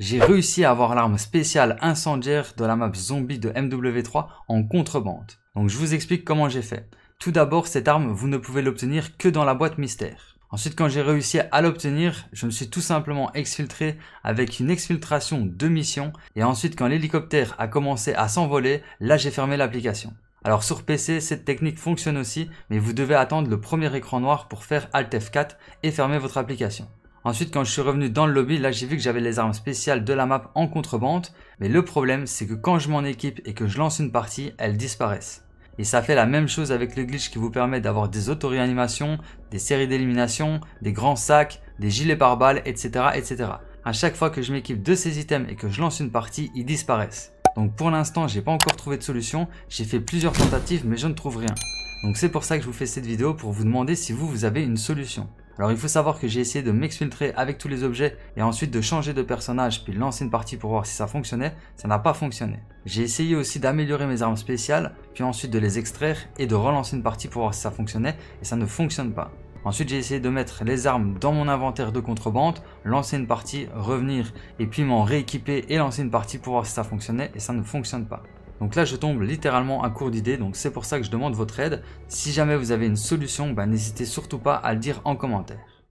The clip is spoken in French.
j'ai réussi à avoir l'arme spéciale incendiaire de la map zombie de MW3 en contrebande. Donc je vous explique comment j'ai fait. Tout d'abord, cette arme, vous ne pouvez l'obtenir que dans la boîte mystère. Ensuite, quand j'ai réussi à l'obtenir, je me suis tout simplement exfiltré avec une exfiltration de mission. Et ensuite, quand l'hélicoptère a commencé à s'envoler, là j'ai fermé l'application. Alors sur PC, cette technique fonctionne aussi, mais vous devez attendre le premier écran noir pour faire Alt F4 et fermer votre application. Ensuite, quand je suis revenu dans le lobby, là j'ai vu que j'avais les armes spéciales de la map en contrebande, mais le problème c'est que quand je m'en équipe et que je lance une partie, elles disparaissent. Et ça fait la même chose avec le glitch qui vous permet d'avoir des autoréanimations, des séries d'élimination, des grands sacs, des gilets pare-balles, etc., etc. À chaque fois que je m'équipe de ces items et que je lance une partie, ils disparaissent. Donc pour l'instant, j'ai pas encore trouvé de solution, j'ai fait plusieurs tentatives mais je ne trouve rien. Donc c'est pour ça que je vous fais cette vidéo pour vous demander si vous, vous avez une solution. Alors il faut savoir que j'ai essayé de m'exfiltrer avec tous les objets et ensuite de changer de personnage puis lancer une partie pour voir si ça fonctionnait, ça n'a pas fonctionné. J'ai essayé aussi d'améliorer mes armes spéciales, puis ensuite de les extraire et de relancer une partie pour voir si ça fonctionnait et ça ne fonctionne pas. Ensuite j'ai essayé de mettre les armes dans mon inventaire de contrebande, lancer une partie, revenir et puis m'en rééquiper et lancer une partie pour voir si ça fonctionnait et ça ne fonctionne pas. Donc là, je tombe littéralement à court d'idées, donc c'est pour ça que je demande votre aide. Si jamais vous avez une solution, bah, n'hésitez surtout pas à le dire en commentaire.